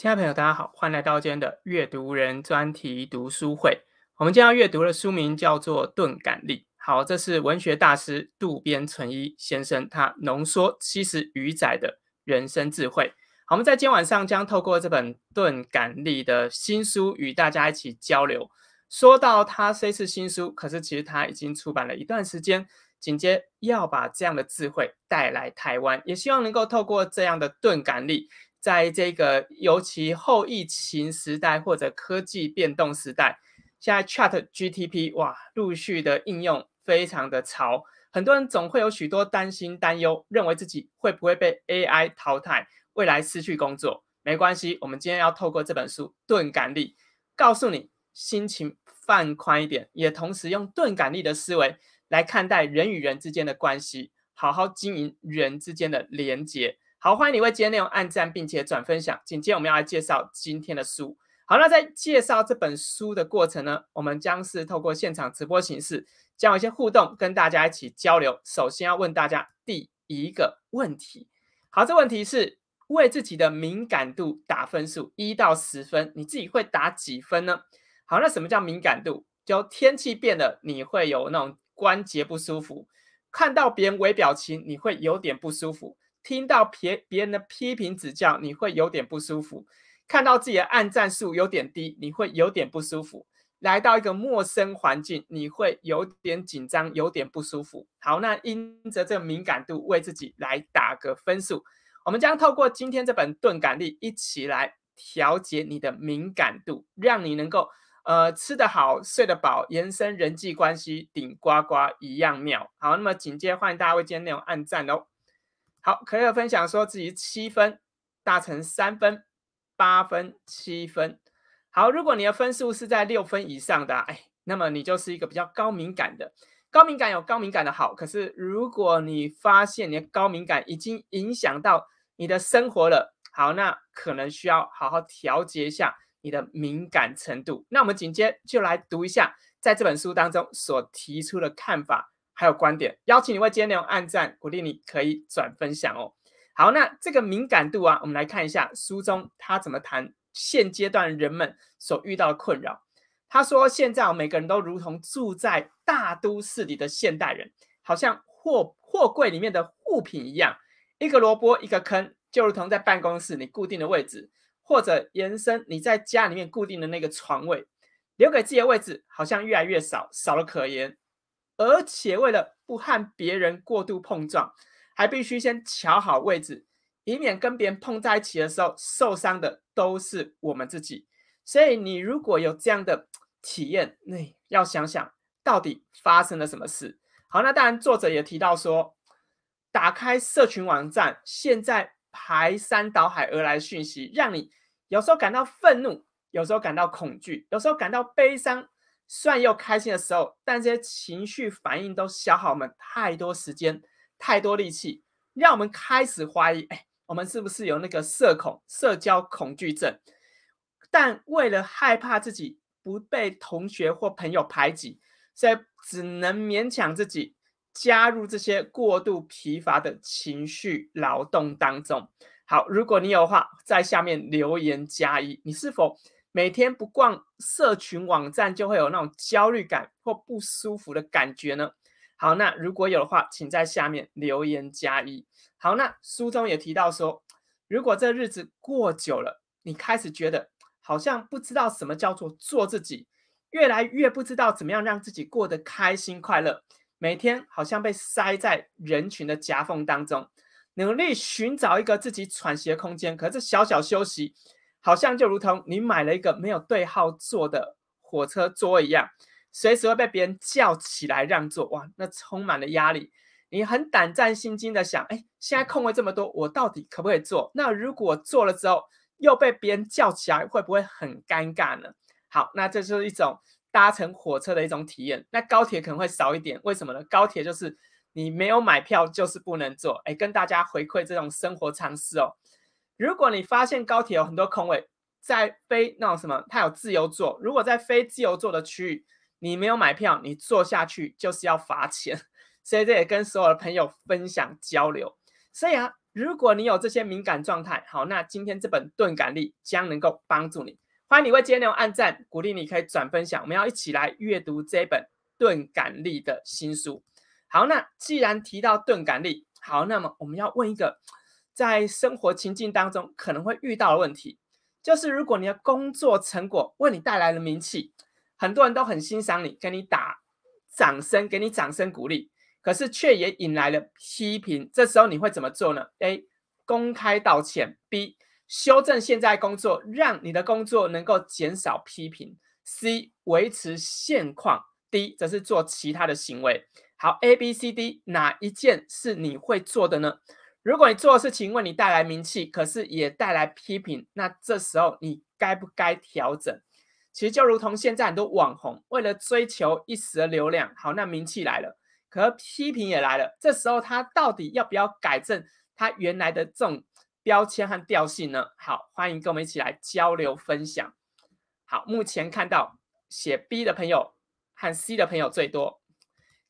亲爱的朋友，大家好，欢迎来到今天的阅读人专题读书会。我们今天要阅读的书名叫做《钝感力》。好，这是文学大师渡边淳一先生他浓缩七十余载的人生智慧。好，我们在今天晚上将透过这本《钝感力》的新书与大家一起交流。说到他虽是新书，可是其实他已经出版了一段时间。紧接要把这样的智慧带来台湾，也希望能够透过这样的钝感力。在这个尤其后疫情时代或者科技变动时代，现在 Chat GTP 哇，陆续的应用非常的潮。很多人总会有许多担心、担忧，认为自己会不会被 AI 淘汰，未来失去工作。没关系，我们今天要透过这本书《钝感力》，告诉你心情放宽一点，也同时用钝感力的思维来看待人与人之间的关系，好好经营人之间的连接。好，欢迎你为今天内容按赞，并且转分享。紧接着我们要来介绍今天的书。好，那在介绍这本书的过程呢，我们将是透过现场直播形式，将有一些互动，跟大家一起交流。首先要问大家第一个问题。好，这问题是为自己的敏感度打分数，一到十分，你自己会打几分呢？好，那什么叫敏感度？就天气变了，你会有那种关节不舒服；看到别人微表情，你会有点不舒服。听到别别人的批评指教，你会有点不舒服；看到自己的暗赞数有点低，你会有点不舒服。来到一个陌生环境，你会有点紧张，有点不舒服。好，那因着这敏感度为自己来打个分数。我们将透过今天这本钝感力一起来调节你的敏感度，让你能够呃吃得好、睡得饱，延伸人际关系，顶呱呱一样妙。好，那么紧接欢迎大家为今天内容按赞哦。好，可以分享说自己七分，大成三分，八分七分。好，如果你的分数是在六分以上的，哎，那么你就是一个比较高敏感的。高敏感有高敏感的好，可是如果你发现你的高敏感已经影响到你的生活了，好，那可能需要好好调节一下你的敏感程度。那我们紧接就来读一下在这本书当中所提出的看法。还有观点，邀请你为今天内容按赞，鼓励你可以转分享哦。好，那这个敏感度啊，我们来看一下书中他怎么谈现阶段人们所遇到的困扰。他说，现在我每个人都如同住在大都市里的现代人，好像货货柜里面的物品一样，一个萝卜一个坑，就如同在办公室你固定的位置，或者延伸你在家里面固定的那个床位，留给自己的位置好像越来越少，少了可言。而且为了不和别人过度碰撞，还必须先调好位置，以免跟别人碰在一起的时候受伤的都是我们自己。所以你如果有这样的体验，那要想想到底发生了什么事。好，那当然作者也提到说，打开社群网站，现在排山倒海而来讯息，让你有时候感到愤怒，有时候感到恐惧，有时候感到悲伤。算又开心的时候，但这些情绪反应都消耗我们太多时间、太多力气，让我们开始怀疑：哎，我们是不是有那个社恐、社交恐惧症？但为了害怕自己不被同学或朋友排挤，所以只能勉强自己加入这些过度疲乏的情绪劳动当中。好，如果你有话，在下面留言加一，你是否？每天不逛社群网站就会有那种焦虑感或不舒服的感觉呢？好，那如果有的话，请在下面留言加一。好，那书中也提到说，如果这日子过久了，你开始觉得好像不知道什么叫做做自己，越来越不知道怎么样让自己过得开心快乐，每天好像被塞在人群的夹缝当中，努力寻找一个自己喘息的空间，可是小小休息。好像就如同你买了一个没有对号坐的火车座一样，随时会被别人叫起来让座，哇，那充满了压力，你很胆战心惊的想，哎，现在空位这么多，我到底可不可以坐？那如果坐了之后又被别人叫起来，会不会很尴尬呢？好，那这是一种搭乘火车的一种体验，那高铁可能会少一点，为什么呢？高铁就是你没有买票就是不能坐，哎，跟大家回馈这种生活常识哦。如果你发现高铁有很多空位，在非那种什么，它有自由座。如果在非自由座的区域，你没有买票，你坐下去就是要罚钱。所以这也跟所有的朋友分享交流。所以啊，如果你有这些敏感状态，好，那今天这本钝感力将能够帮助你。欢迎你为今天内容按赞，鼓励你可以转分享。我们要一起来阅读这本钝感力的新书。好，那既然提到钝感力，好，那么我们要问一个。在生活情境当中，可能会遇到的问题，就是如果你的工作成果为你带来了名气，很多人都很欣赏你，给你打掌声，给你掌声鼓励，可是却也引来了批评。这时候你会怎么做呢？A. 公开道歉；B. 修正现在工作，让你的工作能够减少批评；C. 维持现况；D. 则是做其他的行为。好，A、B、C、D 哪一件是你会做的呢？如果你做的事情为你带来名气，可是也带来批评，那这时候你该不该调整？其实就如同现在很多网红为了追求一时的流量，好，那名气来了，可批评也来了。这时候他到底要不要改正他原来的这种标签和调性呢？好，欢迎跟我们一起来交流分享。好，目前看到写 B 的朋友和 C 的朋友最多，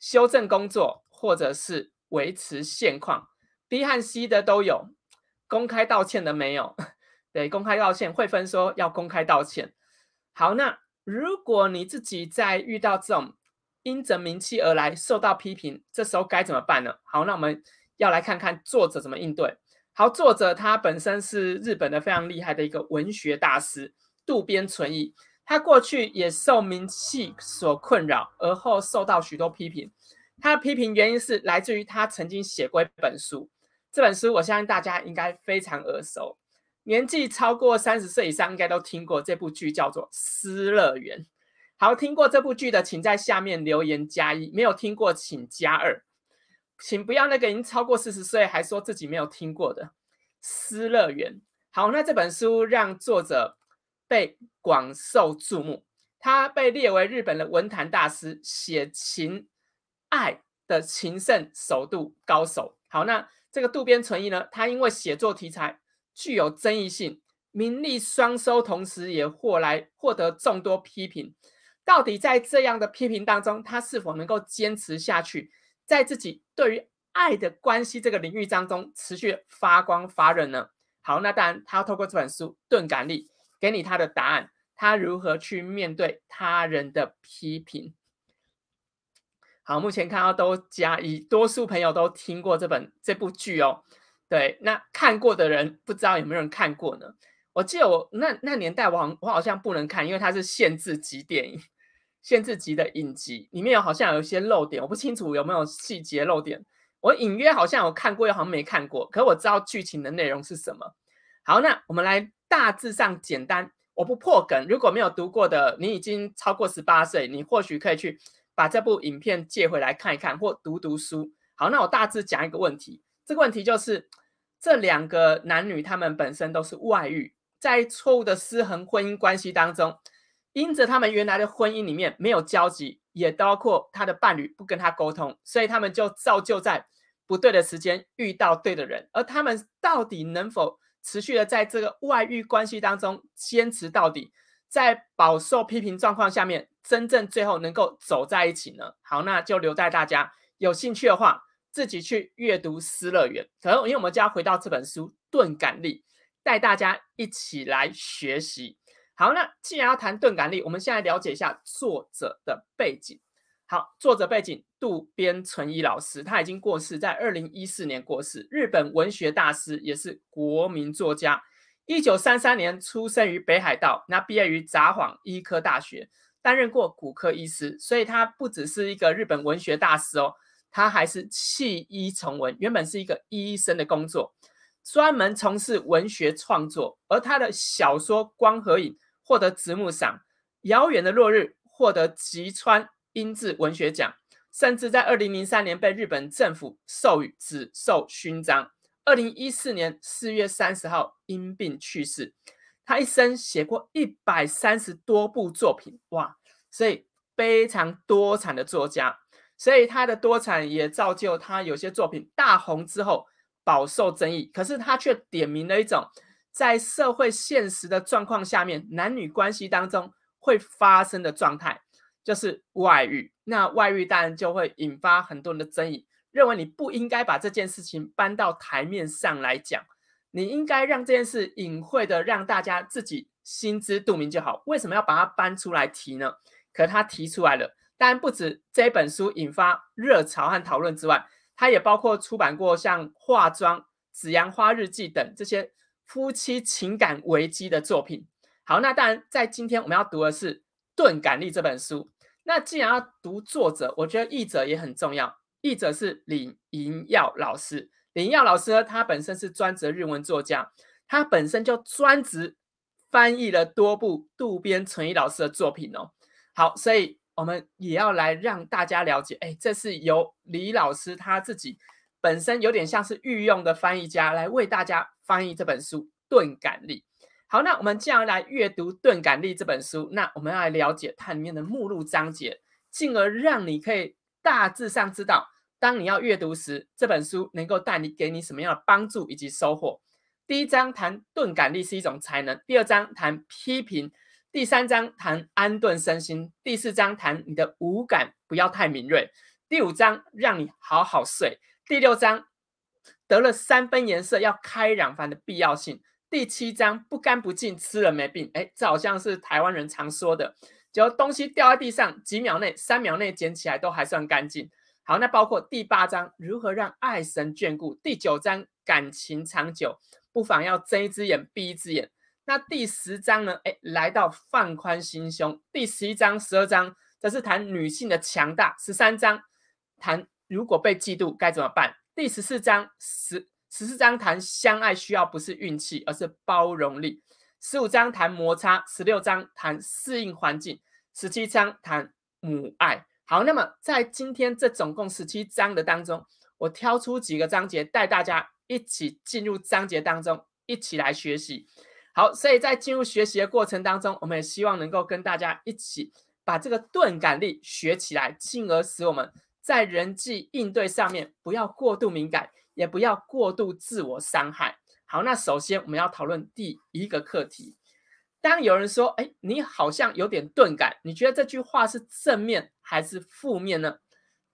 修正工作或者是维持现况。B 和 C 的都有，公开道歉的没有。对，公开道歉，惠芬说要公开道歉。好，那如果你自己在遇到这种因着名气而来受到批评，这时候该怎么办呢？好，那我们要来看看作者怎么应对。好，作者他本身是日本的非常厉害的一个文学大师渡边淳一，他过去也受名气所困扰，而后受到许多批评。他的批评原因是来自于他曾经写过一本书。这本书我相信大家应该非常耳熟，年纪超过三十岁以上应该都听过这部剧，叫做《失乐园》。好，听过这部剧的，请在下面留言加一；没有听过，请加二。请不要那个已经超过四十岁还说自己没有听过的《失乐园》。好，那这本书让作者被广受注目，他被列为日本的文坛大师，写情爱的情圣首度高手。好，那。这个渡边淳一呢，他因为写作题材具有争议性，名利双收，同时也获来获得众多批评。到底在这样的批评当中，他是否能够坚持下去，在自己对于爱的关系这个领域当中持续发光发热呢？好，那当然，他要透过这本书《钝感力》，给你他的答案，他如何去面对他人的批评。好，目前看到都加一，多数朋友都听过这本这部剧哦。对，那看过的人不知道有没有人看过呢？我记得我那那年代，我我好像不能看，因为它是限制级电影，限制级的影集里面有好像有一些漏点，我不清楚有没有细节漏点。我隐约好像有看过，又好像没看过，可我知道剧情的内容是什么。好，那我们来大致上简单，我不破梗。如果没有读过的，你已经超过十八岁，你或许可以去。把这部影片借回来看一看，或读读书。好，那我大致讲一个问题。这个问题就是，这两个男女他们本身都是外遇，在错误的失衡婚姻关系当中，因着他们原来的婚姻里面没有交集，也包括他的伴侣不跟他沟通，所以他们就造就在不对的时间遇到对的人。而他们到底能否持续的在这个外遇关系当中坚持到底？在饱受批评状况下面，真正最后能够走在一起呢？好，那就留待大家有兴趣的话，自己去阅读《失乐园》。可能因为我们就要回到这本书《钝感力》，带大家一起来学习。好，那既然要谈《钝感力》，我们先来了解一下作者的背景。好，作者背景：渡边淳一老师，他已经过世，在二零一四年过世。日本文学大师，也是国民作家。一九三三年出生于北海道，那毕业于札幌医科大学，担任过骨科医师，所以他不只是一个日本文学大师哦，他还是弃医从文，原本是一个医生的工作，专门从事文学创作。而他的小说《光和影》获得直木赏，《遥远的落日》获得吉川英治文学奖，甚至在二零零三年被日本政府授予紫绶勋章。二零一四年四月三十号因病去世。他一生写过一百三十多部作品，哇，所以非常多产的作家。所以他的多产也造就他有些作品大红之后饱受争议。可是他却点明了一种在社会现实的状况下面男女关系当中会发生的状态，就是外遇。那外遇当然就会引发很多人的争议。认为你不应该把这件事情搬到台面上来讲，你应该让这件事隐晦的让大家自己心知肚明就好。为什么要把它搬出来提呢？可他提出来了。但不止这本书引发热潮和讨论之外，它也包括出版过像《化妆紫阳花日记》等这些夫妻情感危机的作品。好，那当然在今天我们要读的是《钝感力》这本书。那既然要读作者，我觉得译者也很重要。译者是李盈耀老师，李盈耀老师呢，他本身是专职日文作家，他本身就专职翻译了多部渡边淳一老师的作品哦。好，所以我们也要来让大家了解，哎，这是由李老师他自己本身有点像是御用的翻译家来为大家翻译这本书《钝感力》。好，那我们既然来阅读《钝感力》这本书，那我们来了解它里面的目录章节，进而让你可以。大致上知道，当你要阅读时，这本书能够带你给你什么样的帮助以及收获。第一章谈钝感力是一种才能，第二章谈批评，第三章谈安顿身心，第四章谈你的五感不要太敏锐，第五章让你好好睡，第六章得了三分颜色要开染房的必要性，第七章不干不净吃了没病，哎，这好像是台湾人常说的。就东西掉在地上，几秒内、三秒内捡起来都还算干净。好，那包括第八章如何让爱神眷顾，第九章感情长久，不妨要睁一只眼闭一只眼。那第十章呢？哎，来到放宽心胸。第十一章、十二章则是谈女性的强大。十三章谈如果被嫉妒该怎么办。第十四章十十四章谈相爱需要不是运气，而是包容力。十五章谈摩擦，十六章谈适应环境，十七章谈母爱。好，那么在今天这总共十七章的当中，我挑出几个章节带大家一起进入章节当中，一起来学习。好，所以在进入学习的过程当中，我们也希望能够跟大家一起把这个钝感力学起来，进而使我们在人际应对上面不要过度敏感，也不要过度自我伤害。好，那首先我们要讨论第一个课题。当有人说：“哎，你好像有点钝感。”你觉得这句话是正面还是负面呢？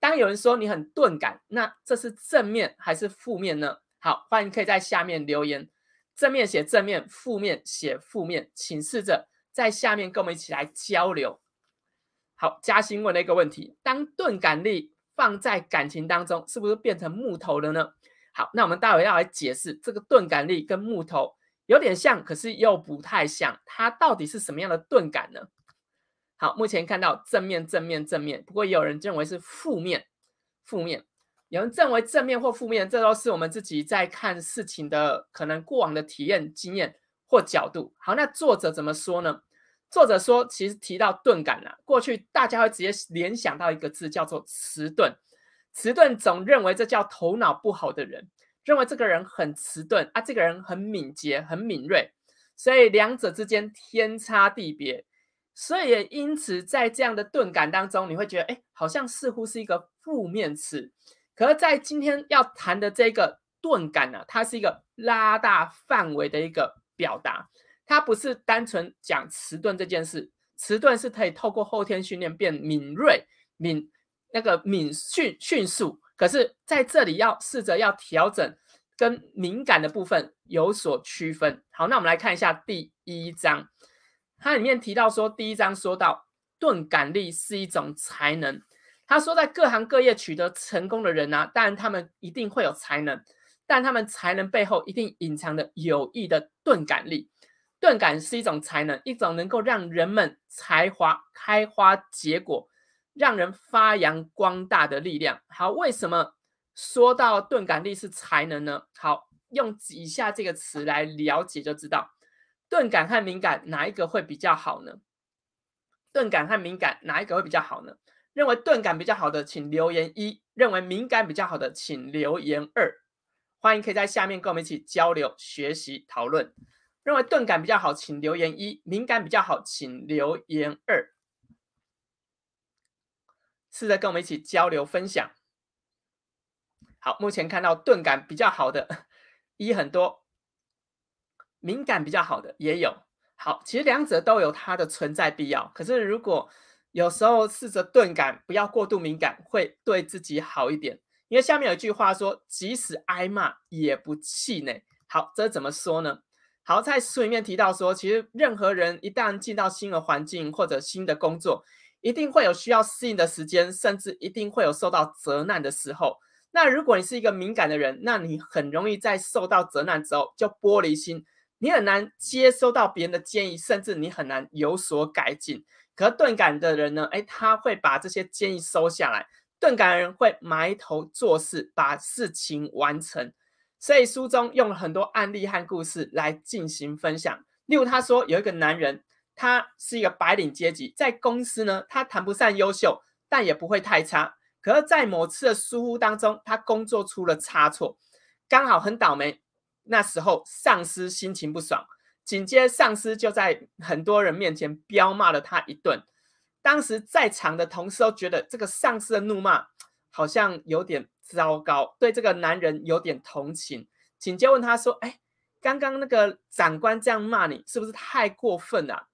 当有人说你很钝感，那这是正面还是负面呢？好，欢迎可以在下面留言，正面写正面，负面写负面，请试着在下面跟我们一起来交流。好，嘉欣问了一个问题：当钝感力放在感情当中，是不是变成木头了呢？好，那我们待会要来解释这个钝感力跟木头有点像，可是又不太像。它到底是什么样的钝感呢？好，目前看到正面，正面，正面。不过也有人认为是负面，负面。有人认为正面或负面，这都是我们自己在看事情的可能过往的体验经验或角度。好，那作者怎么说呢？作者说，其实提到钝感了，过去大家会直接联想到一个字，叫做迟钝。迟钝总认为这叫头脑不好的人，认为这个人很迟钝啊，这个人很敏捷、很敏锐，所以两者之间天差地别。所以也因此在这样的钝感当中，你会觉得哎，好像似乎是一个负面词。可是，在今天要谈的这个钝感呢，它是一个拉大范围的一个表达，它不是单纯讲迟钝这件事。迟钝是可以透过后天训练变敏锐、敏。那个敏迅迅速，可是在这里要试着要调整，跟敏感的部分有所区分。好，那我们来看一下第一章，它里面提到说，第一章说到钝感力是一种才能。他说，在各行各业取得成功的人呢，当然他们一定会有才能，但他们才能背后一定隐藏着有益的钝感力。钝感是一种才能，一种能够让人们才华开花结果。让人发扬光大的力量。好，为什么说到钝感力是才能呢？好，用以下这个词来了解就知道，钝感和敏感哪一个会比较好呢？钝感和敏感哪一个会比较好呢？认为钝感比较好的，请留言一；认为敏感比较好的，请留言二。欢迎可以在下面跟我们一起交流、学习、讨论。认为钝感比较好，请留言一；敏感比较好，请留言二。试着跟我们一起交流分享。好，目前看到钝感比较好的一很多，敏感比较好的也有。好，其实两者都有它的存在必要。可是如果有时候试着钝感，不要过度敏感，会对自己好一点。因为下面有一句话说：“即使挨骂也不气馁。”好，这怎么说呢？好，在书里面提到说，其实任何人一旦进到新的环境或者新的工作，一定会有需要适应的时间，甚至一定会有受到责难的时候。那如果你是一个敏感的人，那你很容易在受到责难之后就玻璃心，你很难接收到别人的建议，甚至你很难有所改进。可钝感的人呢？哎，他会把这些建议收下来。钝感的人会埋头做事，把事情完成。所以书中用了很多案例和故事来进行分享。例如，他说有一个男人。他是一个白领阶级，在公司呢，他谈不上优秀，但也不会太差。可是，在某次的疏忽当中，他工作出了差错，刚好很倒霉。那时候，上司心情不爽，紧接着上司就在很多人面前彪骂了他一顿。当时在场的同事都觉得这个上司的怒骂好像有点糟糕，对这个男人有点同情。紧接着问他说：“哎，刚刚那个长官这样骂你，是不是太过分了？”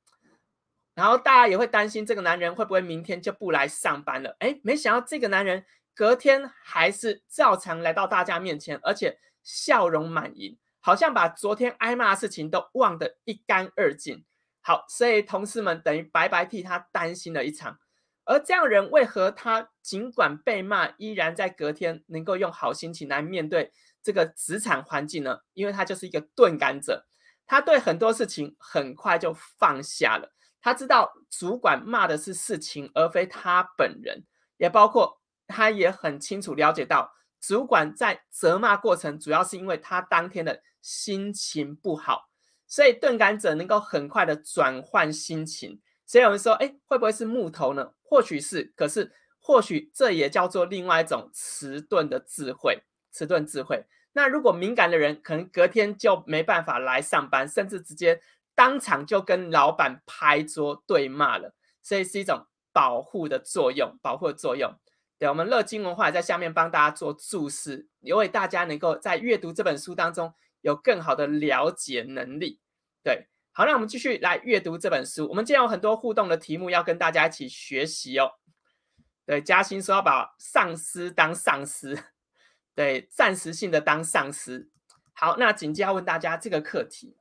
然后大家也会担心这个男人会不会明天就不来上班了？哎，没想到这个男人隔天还是照常来到大家面前，而且笑容满盈，好像把昨天挨骂的事情都忘得一干二净。好，所以同事们等于白白替他担心了一场。而这样人为何他尽管被骂，依然在隔天能够用好心情来面对这个职场环境呢？因为他就是一个钝感者，他对很多事情很快就放下了。他知道主管骂的是事情，而非他本人，也包括他也很清楚了解到，主管在责骂过程主要是因为他当天的心情不好，所以钝感者能够很快的转换心情。所以有人说，哎，会不会是木头呢？或许是，可是或许这也叫做另外一种迟钝的智慧，迟钝智慧。那如果敏感的人，可能隔天就没办法来上班，甚至直接。当场就跟老板拍桌对骂了，所以是一种保护的作用，保护作用。对我们乐金文化在下面帮大家做注释，也为大家能够在阅读这本书当中有更好的了解能力。对，好，那我们继续来阅读这本书。我们今天有很多互动的题目要跟大家一起学习哦。对，嘉欣说要把上司当上司，对，暂时性的当上司。好，那紧接着要问大家这个课题。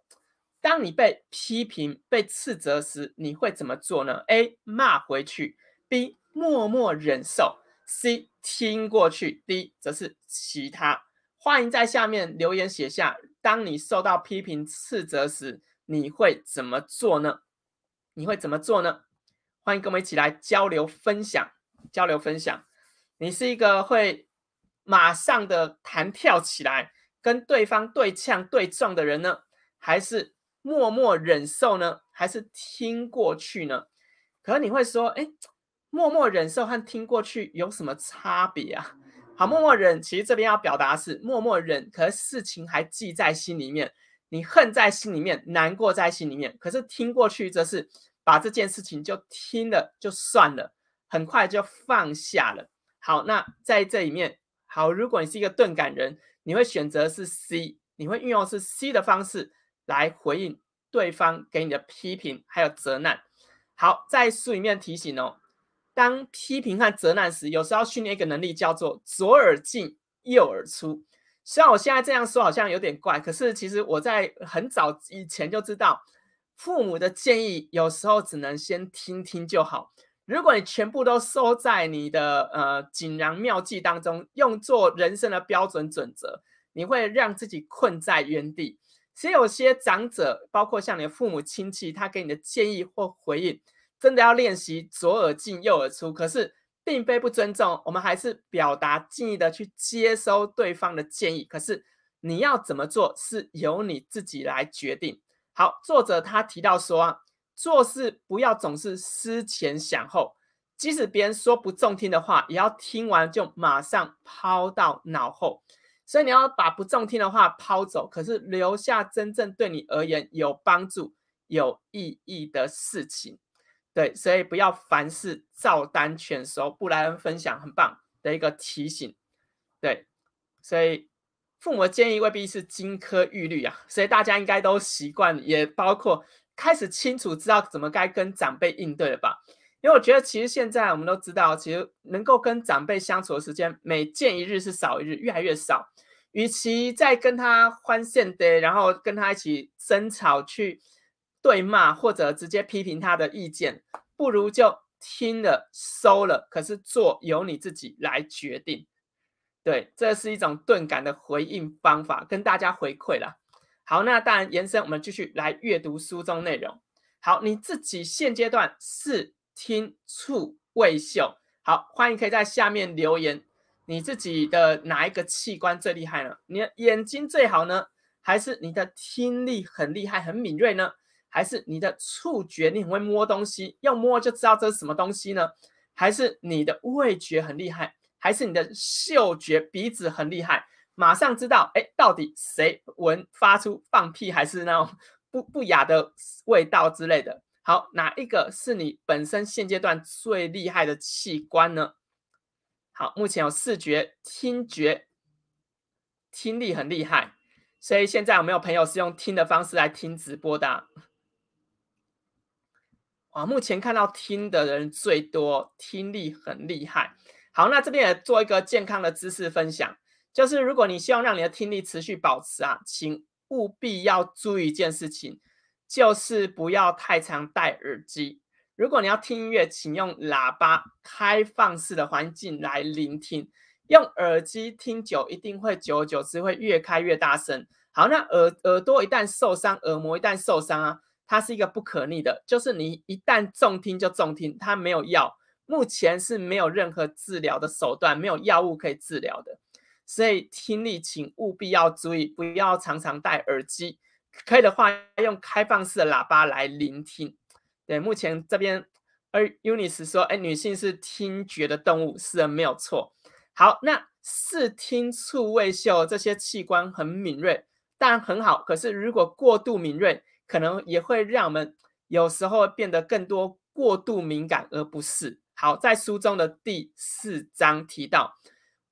当你被批评、被斥责时，你会怎么做呢？A. 骂回去；B. 默默忍受；C. 听过去；D. 则是其他。欢迎在下面留言写下：当你受到批评、斥责时，你会怎么做呢？你会怎么做呢？欢迎跟我们一起来交流分享。交流分享，你是一个会马上的弹跳起来跟对方对呛对撞的人呢，还是？默默忍受呢，还是听过去呢？可能你会说：“哎，默默忍受和听过去有什么差别啊？”好，默默忍，其实这边要表达是默默忍，可是事情还记在心里面，你恨在心里面，难过在心里面。可是听过去则是把这件事情就听了就算了，很快就放下了。好，那在这里面，好，如果你是一个钝感人，你会选择是 C，你会运用是 C 的方式。来回应对方给你的批评还有责难。好，在书里面提醒哦，当批评和责难时，有时候训练一个能力叫做左耳进右耳出。虽然我现在这样说好像有点怪，可是其实我在很早以前就知道，父母的建议有时候只能先听听就好。如果你全部都收在你的呃锦囊妙计当中，用作人生的标准准则，你会让自己困在原地。其实有些长者，包括像你的父母亲戚，他给你的建议或回应，真的要练习左耳进右耳出。可是，并非不尊重，我们还是表达敬意的去接收对方的建议。可是，你要怎么做，是由你自己来决定。好，作者他提到说，做事不要总是思前想后，即使别人说不中听的话，也要听完就马上抛到脑后。所以你要把不中听的话抛走，可是留下真正对你而言有帮助、有意义的事情。对，所以不要凡事照单全收。布莱恩分享很棒的一个提醒。对，所以父母的建议未必是金科玉律啊。所以大家应该都习惯，也包括开始清楚知道怎么该跟长辈应对了吧。因为我觉得，其实现在我们都知道，其实能够跟长辈相处的时间，每见一日是少一日，越来越少。与其在跟他欢现的，然后跟他一起争吵、去对骂，或者直接批评他的意见，不如就听了、收了。可是做由你自己来决定，对，这是一种钝感的回应方法，跟大家回馈了。好，那当然延伸，我们继续来阅读书中内容。好，你自己现阶段是。听触味嗅，好欢迎可以在下面留言，你自己的哪一个器官最厉害呢？你的眼睛最好呢，还是你的听力很厉害很敏锐呢？还是你的触觉你很会摸东西，要摸就知道这是什么东西呢？还是你的味觉很厉害，还是你的嗅觉鼻子很厉害，马上知道哎到底谁闻发出放屁还是那种 不不雅的味道之类的？好，哪一个是你本身现阶段最厉害的器官呢？好，目前有视觉、听觉、听力很厉害，所以现在有没有朋友是用听的方式来听直播的？啊，目前看到听的人最多，听力很厉害。好，那这边也做一个健康的知识分享，就是如果你希望让你的听力持续保持啊，请务必要注意一件事情。就是不要太常戴耳机。如果你要听音乐，请用喇叭、开放式的环境来聆听。用耳机听久，一定会久而久之会越开越大声。好，那耳耳朵一旦受伤，耳膜一旦受伤啊，它是一个不可逆的。就是你一旦重听就重听，它没有药，目前是没有任何治疗的手段，没有药物可以治疗的。所以听力，请务必要注意，不要常常戴耳机。可以的话，用开放式的喇叭来聆听。对，目前这边，而 Unis 说，哎，女性是听觉的动物，是的，没有错。好，那视听触味嗅这些器官很敏锐，当然很好，可是如果过度敏锐，可能也会让我们有时候变得更多过度敏感，而不是好。在书中的第四章提到，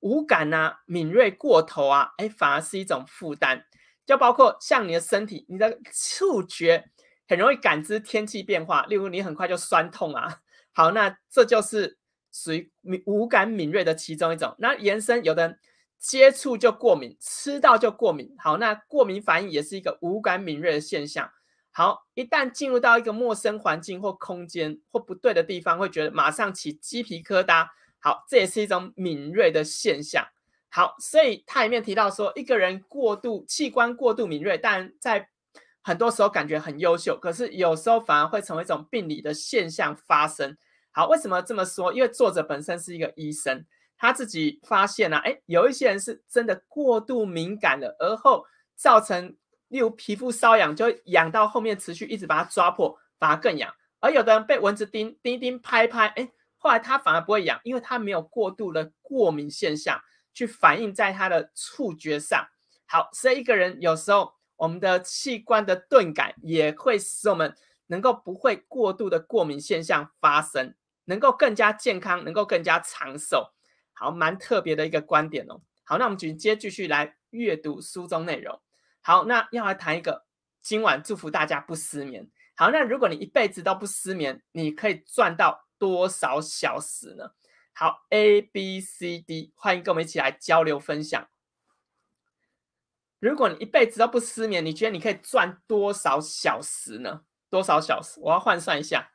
五感呢敏锐过头啊，哎，反而是一种负担。就包括像你的身体，你的触觉很容易感知天气变化，例如你很快就酸痛啊。好，那这就是属于敏五感敏锐的其中一种。那延伸，有的人接触就过敏，吃到就过敏。好，那过敏反应也是一个五感敏锐的现象。好，一旦进入到一个陌生环境或空间或不对的地方，会觉得马上起鸡皮疙瘩。好，这也是一种敏锐的现象。好，所以他里面提到说，一个人过度器官过度敏锐，但在很多时候感觉很优秀，可是有时候反而会成为一种病理的现象发生。好，为什么这么说？因为作者本身是一个医生，他自己发现呢，哎，有一些人是真的过度敏感了，而后造成例如皮肤瘙痒，就痒到后面持续一直把它抓破，反而更痒。而有的人被蚊子叮叮叮拍拍，哎，后来他反而不会痒，因为他没有过度的过敏现象。去反映在他的触觉上，好，所以一个人有时候我们的器官的钝感也会使我们能够不会过度的过敏现象发生，能够更加健康，能够更加长寿。好，蛮特别的一个观点哦。好，那我们紧接继续来阅读书中内容。好，那要来谈一个今晚祝福大家不失眠。好，那如果你一辈子都不失眠，你可以赚到多少小时呢？好，A、B、C、D，欢迎跟我们一起来交流分享。如果你一辈子都不失眠，你觉得你可以赚多少小时呢？多少小时？我要换算一下，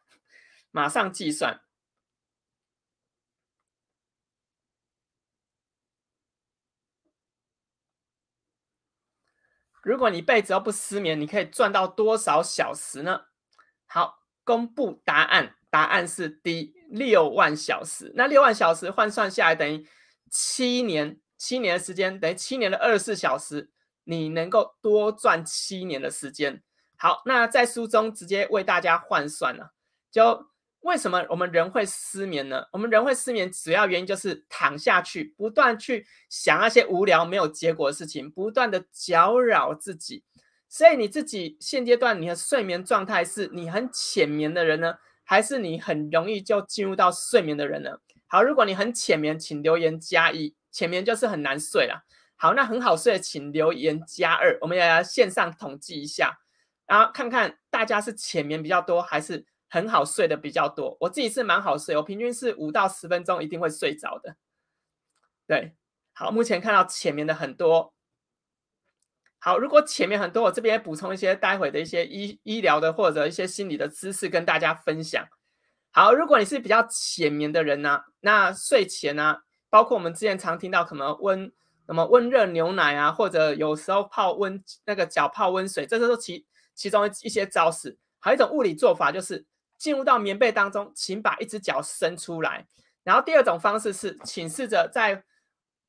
马上计算。如果你一辈子都不失眠，你可以赚到多少小时呢？好，公布答案。答案是 D，六万小时。那六万小时换算下来等于七年，七年的时间等于七年的二十四小时，你能够多赚七年的时间。好，那在书中直接为大家换算了。就为什么我们人会失眠呢？我们人会失眠主要原因就是躺下去，不断去想那些无聊没有结果的事情，不断的搅扰自己。所以你自己现阶段你的睡眠状态是你很浅眠的人呢？还是你很容易就进入到睡眠的人呢？好，如果你很浅眠，请留言加一。浅眠就是很难睡了。好，那很好睡的，请留言加二。我们要线上统计一下，然后看看大家是浅眠比较多，还是很好睡的比较多。我自己是蛮好睡，我平均是五到十分钟一定会睡着的。对，好，目前看到浅眠的很多。好，如果前面很多，我这边补充一些待会的一些医医疗的或者一些心理的知识跟大家分享。好，如果你是比较浅眠的人呢，那睡前呢，包括我们之前常听到可能温什么温热牛奶啊，或者有时候泡温那个脚泡温水，这是说其其中一些招式。还有一种物理做法就是进入到棉被当中，请把一只脚伸出来。然后第二种方式是，请试着在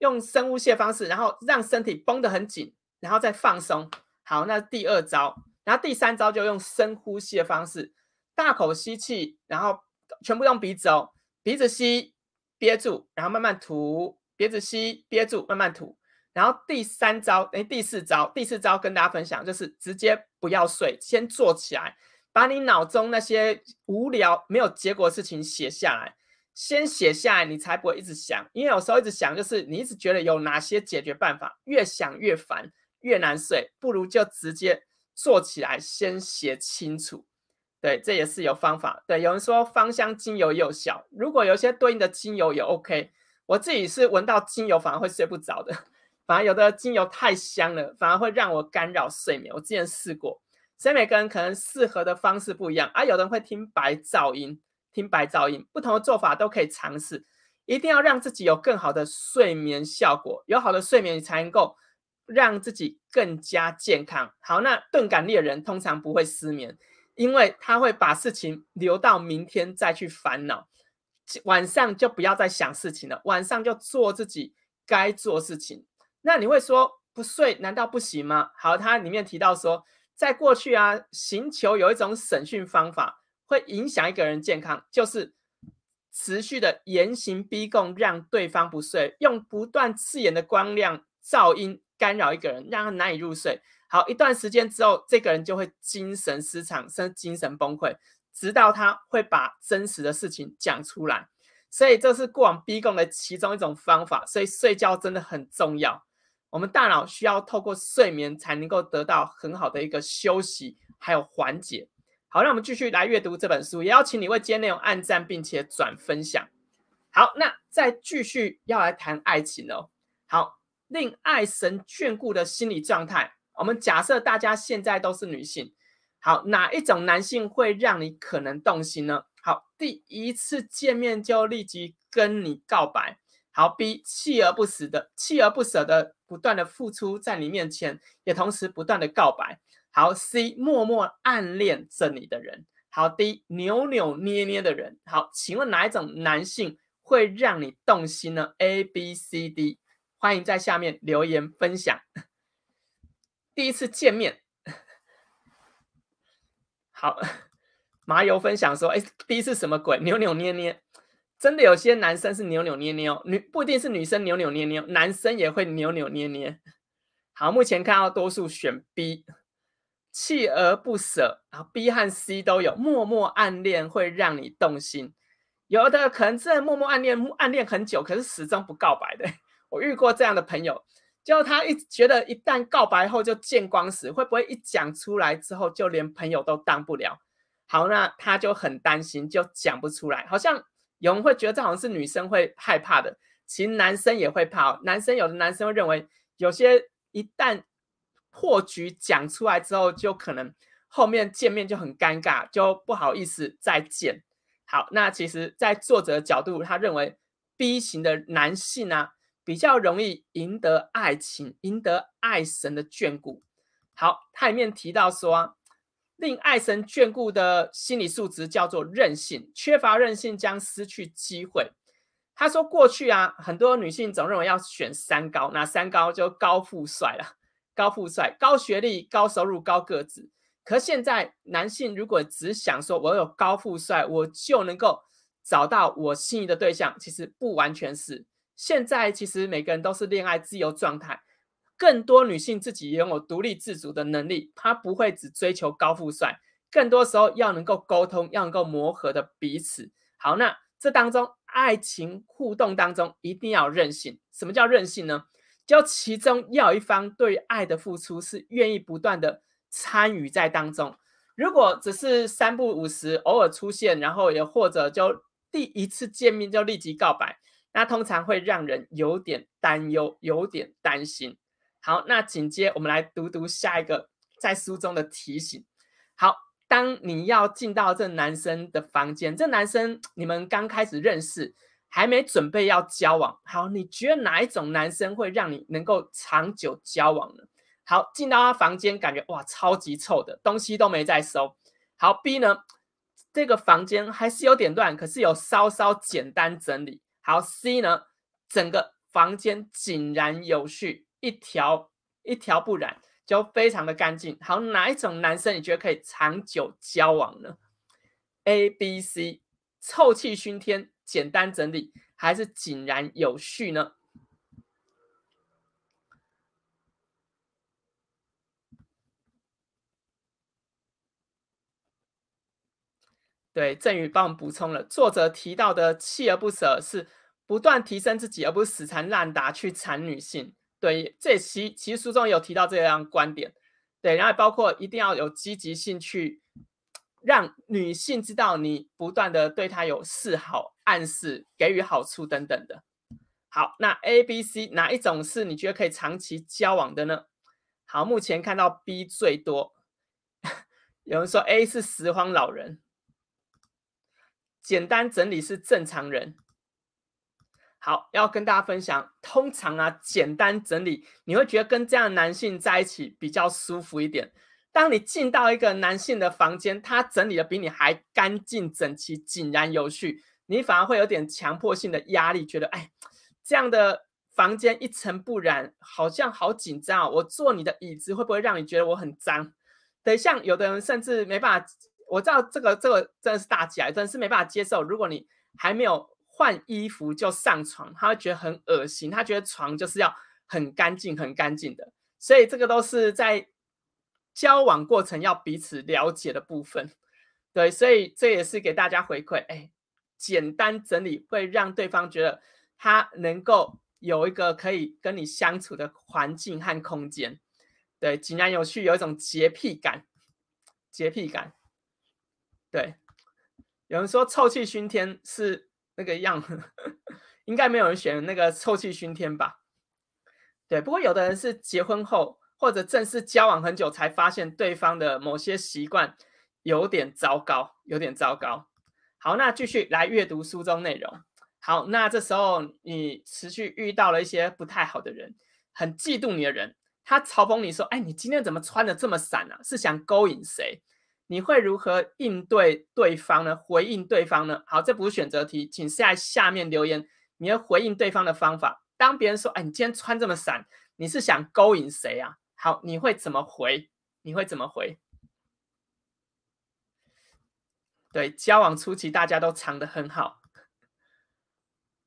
用生物蟹方式，然后让身体绷得很紧。然后再放松，好，那第二招，然后第三招就用深呼吸的方式，大口吸气，然后全部用鼻子哦，鼻子吸，憋住，然后慢慢吐，鼻子吸，憋住，慢慢吐，然后第三招，哎，第四招，第四招跟大家分享就是直接不要睡，先坐起来，把你脑中那些无聊没有结果的事情写下来，先写下来，你才不会一直想，因为有时候一直想就是你一直觉得有哪些解决办法，越想越烦。越难睡，不如就直接做起来，先写清楚。对，这也是有方法。对，有人说芳香精油有效，如果有一些对应的精油也 OK。我自己是闻到精油反而会睡不着的，反而有的精油太香了，反而会让我干扰睡眠。我之前试过，所以每个人可能适合的方式不一样。啊，有的人会听白噪音，听白噪音，不同的做法都可以尝试。一定要让自己有更好的睡眠效果，有好的睡眠才能够。让自己更加健康。好，那钝感力的人通常不会失眠，因为他会把事情留到明天再去烦恼。晚上就不要再想事情了，晚上就做自己该做事情。那你会说不睡难道不行吗？好，它里面提到说，在过去啊，寻求有一种审讯方法会影响一个人健康，就是持续的严刑逼供，让对方不睡，用不断刺眼的光亮、噪音。干扰一个人，让他难以入睡。好，一段时间之后，这个人就会精神失常，甚至精神崩溃，直到他会把真实的事情讲出来。所以，这是过往逼供的其中一种方法。所以，睡觉真的很重要。我们大脑需要透过睡眠才能够得到很好的一个休息，还有缓解。好，让我们继续来阅读这本书。也邀请你为今天内容按赞，并且转分享。好，那再继续要来谈爱情哦。好。令爱神眷顾的心理状态。我们假设大家现在都是女性，好，哪一种男性会让你可能动心呢？好，第一次见面就立即跟你告白。好，B，锲而不舍的，锲而不舍的，不断的付出在你面前，也同时不断的告白。好，C，默默暗恋着你的人。好，D，扭扭捏捏的人。好，请问哪一种男性会让你动心呢？A、B、C、D。欢迎在下面留言分享。第一次见面，好，麻油分享说：“哎，第一次什么鬼？扭扭捏捏，真的有些男生是扭扭捏捏，女不一定是女生扭扭捏捏，男生也会扭扭捏捏。”好，目前看到多数选 B，锲而不舍。然后 B 和 C 都有，默默暗恋会让你动心。有的可能真的默默暗恋，暗恋很久，可是始终不告白的。我遇过这样的朋友，就他一觉得一旦告白后就见光死，会不会一讲出来之后就连朋友都当不了？好，那他就很担心，就讲不出来。好像有人会觉得这好像是女生会害怕的，其实男生也会怕。男生有的男生认为，有些一旦破局讲出来之后，就可能后面见面就很尴尬，就不好意思再见。好，那其实，在作者角度，他认为 B 型的男性啊。比较容易赢得爱情，赢得爱神的眷顾。好，他里面提到说，令爱神眷顾的心理素质叫做韧性，缺乏韧性将失去机会。他说过去啊，很多女性总认为要选三高，那三高就高富帅了，高富帅、高学历、高收入、高个子。可现在男性如果只想说我有高富帅，我就能够找到我心仪的对象，其实不完全是。现在其实每个人都是恋爱自由状态，更多女性自己拥有独立自主的能力，她不会只追求高富帅，更多时候要能够沟通，要能够磨合的彼此。好，那这当中爱情互动当中一定要任性。什么叫任性呢？就其中要有一方对爱的付出是愿意不断的参与在当中。如果只是三不五十，偶尔出现，然后也或者就第一次见面就立即告白。那通常会让人有点担忧，有点担心。好，那紧接我们来读读下一个在书中的提醒。好，当你要进到这男生的房间，这男生你们刚开始认识，还没准备要交往。好，你觉得哪一种男生会让你能够长久交往呢？好，进到他房间，感觉哇，超级臭的东西都没在收。好，B 呢？这个房间还是有点乱，可是有稍稍简单整理。好，C 呢？整个房间井然有序，一条一条不染，就非常的干净。好，哪一种男生你觉得可以长久交往呢？A、B、C，臭气熏天，简单整理还是井然有序呢？对，郑宇帮我们补充了，作者提到的锲而不舍是不断提升自己，而不是死缠烂打去缠女性。对，这其其实书中有提到这样观点。对，然后包括一定要有积极性去让女性知道你不断的对她有示好、暗示、给予好处等等的。好，那 A、B、C 哪一种是你觉得可以长期交往的呢？好，目前看到 B 最多，有人说 A 是拾荒老人。简单整理是正常人。好，要跟大家分享，通常啊，简单整理，你会觉得跟这样的男性在一起比较舒服一点。当你进到一个男性的房间，他整理的比你还干净、整齐、井然有序，你反而会有点强迫性的压力，觉得哎，这样的房间一尘不染，好像好紧张啊！我坐你的椅子会不会让你觉得我很脏？等一下，有的人甚至没办法。我知道这个这个真的是大忌啊，真的是没办法接受。如果你还没有换衣服就上床，他会觉得很恶心。他觉得床就是要很干净、很干净的。所以这个都是在交往过程要彼此了解的部分。对，所以这也是给大家回馈。哎，简单整理会让对方觉得他能够有一个可以跟你相处的环境和空间。对，井然有序，有一种洁癖感，洁癖感。对，有人说臭气熏天是那个样子，应该没有人选那个臭气熏天吧？对，不过有的人是结婚后或者正式交往很久才发现对方的某些习惯有点糟糕，有点糟糕。好，那继续来阅读书中内容。好，那这时候你持续遇到了一些不太好的人，很嫉妒你的人，他嘲讽你说：“哎，你今天怎么穿的这么散啊？是想勾引谁？”你会如何应对对方呢？回应对方呢？好，这不是选择题，请在下面留言你要回应对方的方法。当别人说：“哎，你今天穿这么闪，你是想勾引谁啊？”好，你会怎么回？你会怎么回？对，交往初期大家都藏得很好。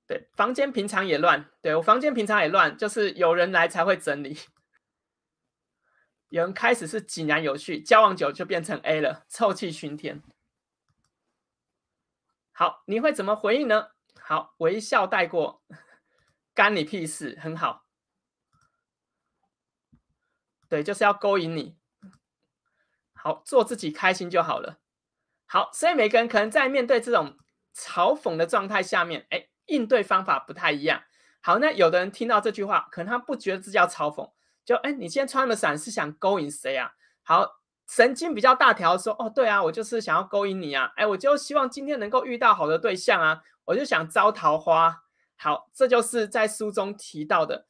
对，房间平常也乱。对我房间平常也乱，就是有人来才会整理。有人开始是井然有序，交往久就变成 A 了，臭气熏天。好，你会怎么回应呢？好，微笑带过，干你屁事，很好。对，就是要勾引你。好，做自己开心就好了。好，所以每个人可能在面对这种嘲讽的状态下面，哎，应对方法不太一样。好，那有的人听到这句话，可能他不觉得这叫嘲讽。就哎，你今天穿的伞是想勾引谁啊？好，神经比较大条说，哦，对啊，我就是想要勾引你啊，哎，我就希望今天能够遇到好的对象啊，我就想招桃花。好，这就是在书中提到的，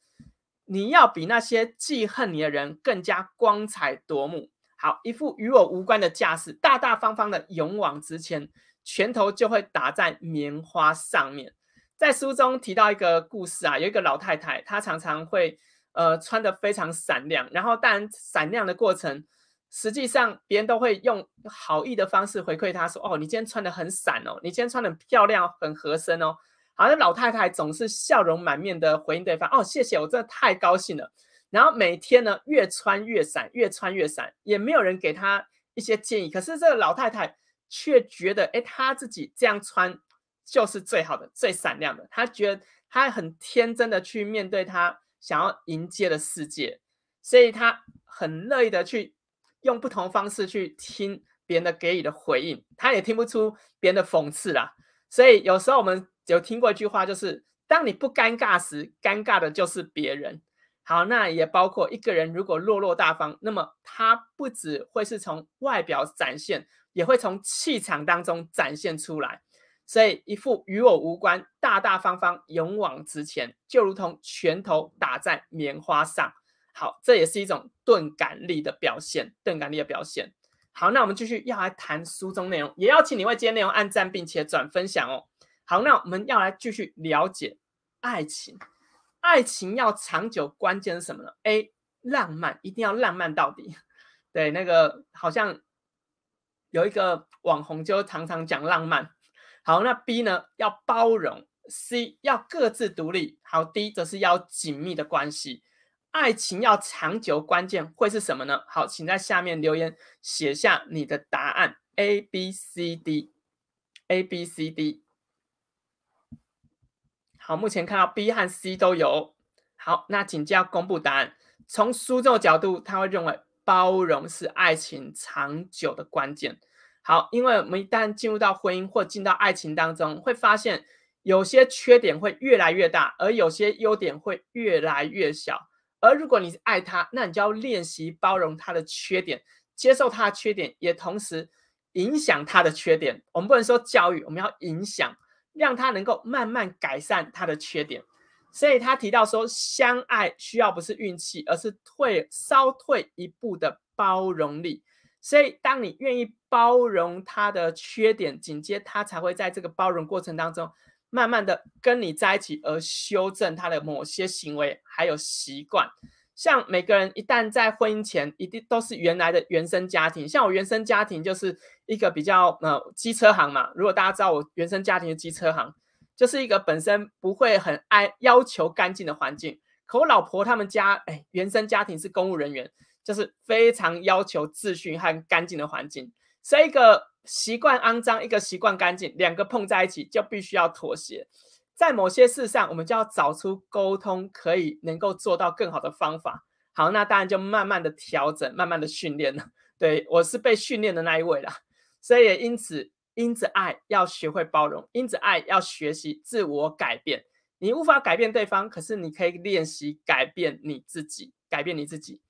你要比那些记恨你的人更加光彩夺目。好，一副与我无关的架势，大大方方的勇往直前，拳头就会打在棉花上面。在书中提到一个故事啊，有一个老太太，她常常会。呃，穿的非常闪亮，然后但闪亮的过程，实际上别人都会用好意的方式回馈他说：“哦，你今天穿的很闪哦，你今天穿的漂亮，很合身哦。”好，那老太太总是笑容满面的回应对方：“哦，谢谢，我真的太高兴了。”然后每天呢，越穿越闪，越穿越闪，也没有人给她一些建议，可是这个老太太却觉得，哎，她自己这样穿就是最好的，最闪亮的。她觉得她很天真的去面对她。想要迎接的世界，所以他很乐意的去用不同方式去听别人的给予的回应，他也听不出别人的讽刺啦。所以有时候我们有听过一句话，就是当你不尴尬时，尴尬的就是别人。好，那也包括一个人如果落落大方，那么他不只会是从外表展现，也会从气场当中展现出来。所以一副与我无关，大大方方，勇往直前，就如同拳头打在棉花上。好，这也是一种钝感力的表现，钝感力的表现。好，那我们继续要来谈书中内容，也邀请你为今天内容按赞，并且转分享哦。好，那我们要来继续了解爱情，爱情要长久，关键是什么呢？A，浪漫，一定要浪漫到底。对，那个好像有一个网红就常常讲浪漫。好，那 B 呢？要包容，C 要各自独立，好，D 则是要紧密的关系。爱情要长久，关键会是什么呢？好，请在下面留言写下你的答案。A、B、C、D，A、B、C、D。好，目前看到 B 和 C 都有。好，那紧接着公布答案。从中的角度，他会认为包容是爱情长久的关键。好，因为我们一旦进入到婚姻或进到爱情当中，会发现有些缺点会越来越大，而有些优点会越来越小。而如果你爱他，那你就要练习包容他的缺点，接受他的缺点，也同时影响他的缺点。我们不能说教育，我们要影响，让他能够慢慢改善他的缺点。所以他提到说，相爱需要不是运气，而是退稍退一步的包容力。所以，当你愿意包容他的缺点，紧接他才会在这个包容过程当中，慢慢的跟你在一起，而修正他的某些行为，还有习惯。像每个人一旦在婚姻前，一定都是原来的原生家庭。像我原生家庭就是一个比较呃机车行嘛，如果大家知道我原生家庭是机车行，就是一个本身不会很爱要求干净的环境。可我老婆他们家，哎，原生家庭是公务人员。就是非常要求秩序和干净的环境，所以一个习惯肮脏，一个习惯干净，两个碰在一起就必须要妥协。在某些事上，我们就要找出沟通可以能够做到更好的方法。好，那当然就慢慢的调整，慢慢的训练了。对我是被训练的那一位啦，所以也因此，因此爱要学会包容，因此爱要学习自我改变。你无法改变对方，可是你可以练习改变你自己，改变你自己。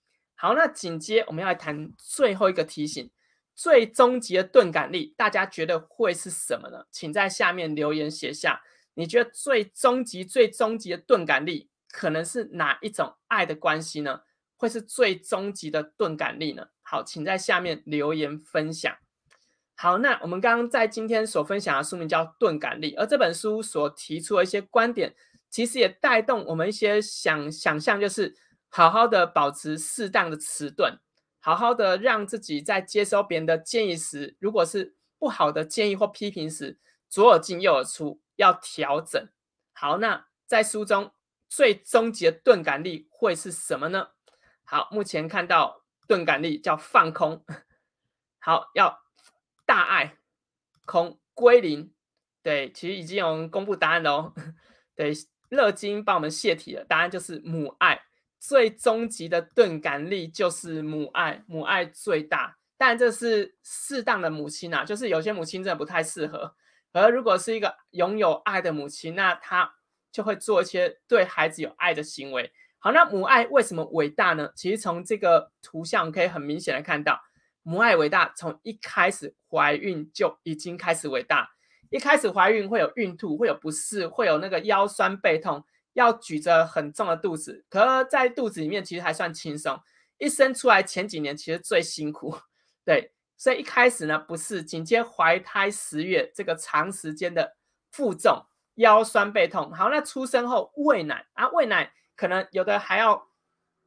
好，那紧接我们要来谈最后一个提醒，最终极的钝感力，大家觉得会是什么呢？请在下面留言写下，你觉得最终极、最终极的钝感力可能是哪一种爱的关系呢？会是最终极的钝感力呢？好，请在下面留言分享。好，那我们刚刚在今天所分享的书名叫《钝感力》，而这本书所提出的一些观点，其实也带动我们一些想想象，就是。好好的保持适当的迟钝，好好的让自己在接收别人的建议时，如果是不好的建议或批评时，左耳进右耳出，要调整。好，那在书中最终极的钝感力会是什么呢？好，目前看到钝感力叫放空。好，要大爱空归零。对，其实已经有人公布答案喽。对，乐金帮我们泄题了，答案就是母爱。最终极的钝感力就是母爱，母爱最大。但这是适当的母亲啊，就是有些母亲真的不太适合。而如果是一个拥有爱的母亲，那她就会做一些对孩子有爱的行为。好，那母爱为什么伟大呢？其实从这个图像可以很明显的看到，母爱伟大，从一开始怀孕就已经开始伟大。一开始怀孕会有孕吐，会有不适，会有那个腰酸背痛。要举着很重的肚子，可在肚子里面其实还算轻松，一生出来前几年其实最辛苦，对，所以一开始呢不是，紧接怀胎十月这个长时间的负重，腰酸背痛。好，那出生后喂奶啊，喂奶可能有的还要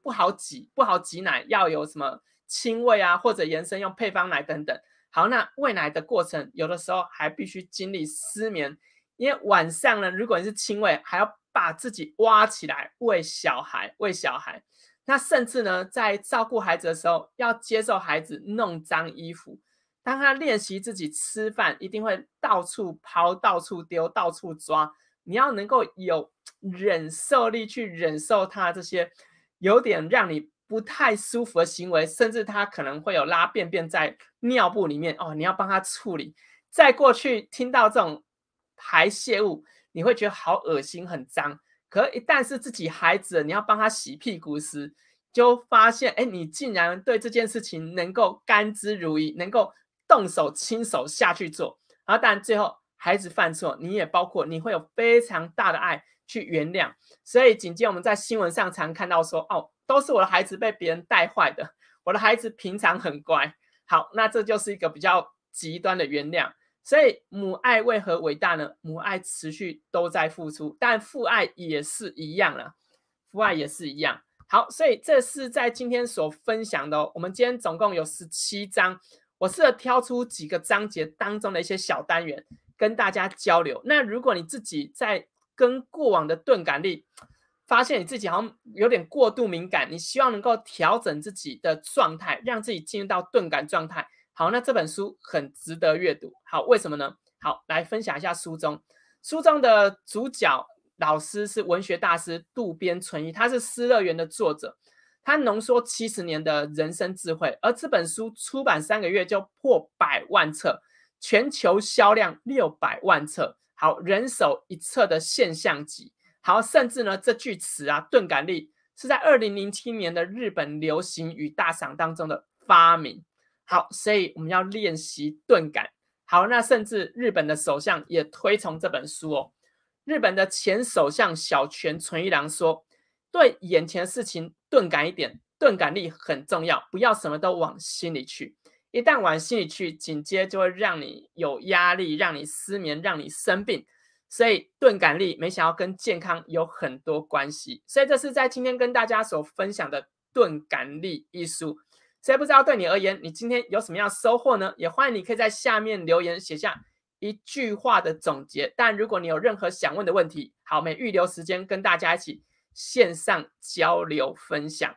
不好挤，不好挤奶要有什么亲喂啊，或者延伸用配方奶等等。好，那喂奶的过程有的时候还必须经历失眠，因为晚上呢，如果你是亲喂还要。把自己挖起来喂小孩，喂小孩。那甚至呢，在照顾孩子的时候，要接受孩子弄脏衣服。当他练习自己吃饭，一定会到处抛、到处丢、到处抓。你要能够有忍受力去忍受他这些有点让你不太舒服的行为，甚至他可能会有拉便便在尿布里面哦，你要帮他处理。在过去听到这种排泄物。你会觉得好恶心，很脏。可一旦是自己孩子，你要帮他洗屁股时，就发现，哎，你竟然对这件事情能够甘之如饴，能够动手亲手下去做。然后，当然最后孩子犯错，你也包括，你会有非常大的爱去原谅。所以，紧接我们在新闻上常看到说，哦，都是我的孩子被别人带坏的，我的孩子平常很乖。好，那这就是一个比较极端的原谅。所以母爱为何伟大呢？母爱持续都在付出，但父爱也是一样啊，父爱也是一样。好，所以这是在今天所分享的。我们今天总共有十七章，我试着挑出几个章节当中的一些小单元跟大家交流。那如果你自己在跟过往的钝感力发现你自己好像有点过度敏感，你希望能够调整自己的状态，让自己进入到钝感状态。好，那这本书很值得阅读。好，为什么呢？好，来分享一下书中。书中的主角老师是文学大师渡边淳一，他是《私乐园》的作者，他浓缩七十年的人生智慧。而这本书出版三个月就破百万册，全球销量六百万册，好，人手一册的现象级。好，甚至呢，这句词啊“钝感力”是在二零零七年的日本流行语大赏当中的发明。好，所以我们要练习钝感。好，那甚至日本的首相也推崇这本书哦。日本的前首相小泉纯一郎说：“对眼前事情钝感一点，钝感力很重要，不要什么都往心里去。一旦往心里去，紧接就会让你有压力，让你失眠，让你生病。所以钝感力，没想到跟健康有很多关系。所以这是在今天跟大家所分享的钝感力一书。”谁不知道对你而言，你今天有什么样收获呢？也欢迎你可以在下面留言写下一句话的总结。但如果你有任何想问的问题，好，我们预留时间跟大家一起线上交流分享。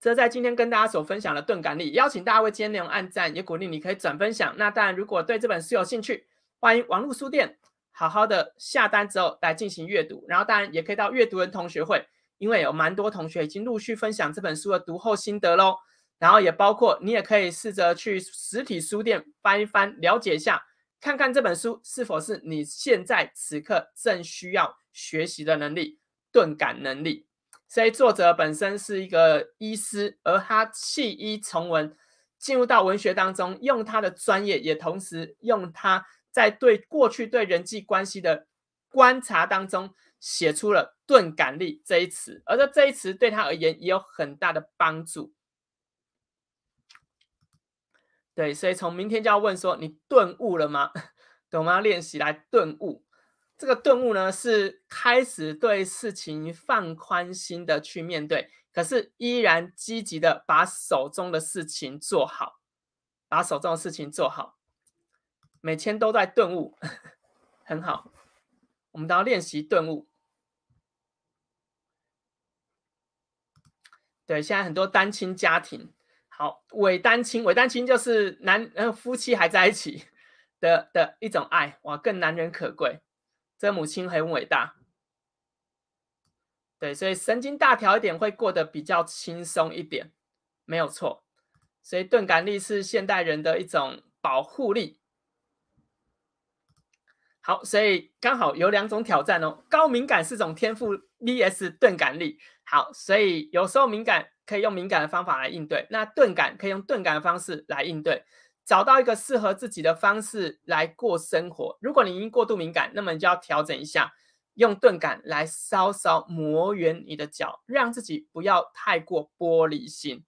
这在今天跟大家所分享的钝感力，邀请大家为今天内容按赞，也鼓励你可以转分享。那当然，如果对这本书有兴趣，欢迎网络书店好好的下单之后来进行阅读。然后当然也可以到阅读人同学会。因为有蛮多同学已经陆续分享这本书的读后心得喽，然后也包括你也可以试着去实体书店翻一翻，了解一下，看看这本书是否是你现在此刻正需要学习的能力、钝感能力。所以作者本身是一个医师，而他弃医从文，进入到文学当中，用他的专业，也同时用他在对过去对人际关系的观察当中。写出了“钝感力”这一词，而这一词对他而言也有很大的帮助。对，所以从明天就要问说：“你顿悟了吗？”我们要练习来顿悟。这个顿悟呢，是开始对事情放宽心的去面对，可是依然积极的把手中的事情做好，把手中的事情做好。每天都在顿悟，很好。我们都要练习顿悟。对，现在很多单亲家庭，好伪单亲，伪单亲就是男呃夫妻还在一起的的一种爱，哇，更难能可贵，这母亲很伟大。对，所以神经大条一点会过得比较轻松一点，没有错。所以钝感力是现代人的一种保护力。好，所以刚好有两种挑战哦。高敏感是种天赋，VS 钝感力。好，所以有时候敏感可以用敏感的方法来应对，那钝感可以用钝感的方式来应对，找到一个适合自己的方式来过生活。如果你因过度敏感，那么你就要调整一下，用钝感来稍稍磨圆你的脚，让自己不要太过玻璃心。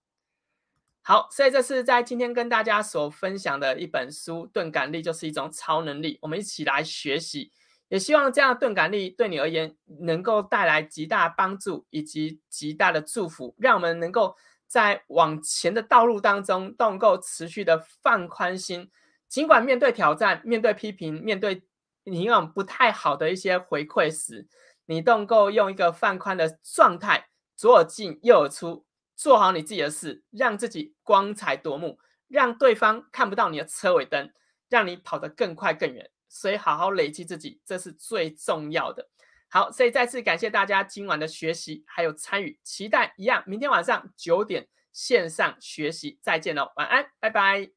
好，所以这是在今天跟大家所分享的一本书《钝感力》，就是一种超能力。我们一起来学习，也希望这样钝感力对你而言能够带来极大帮助以及极大的祝福，让我们能够在往前的道路当中，都能够持续的放宽心。尽管面对挑战、面对批评、面对你那种不太好的一些回馈时，你都能够用一个放宽的状态，左耳进右耳出。做好你自己的事，让自己光彩夺目，让对方看不到你的车尾灯，让你跑得更快更远。所以好好累积自己，这是最重要的。好，所以再次感谢大家今晚的学习还有参与，期待一样明天晚上九点线上学习再见喽，晚安，拜拜。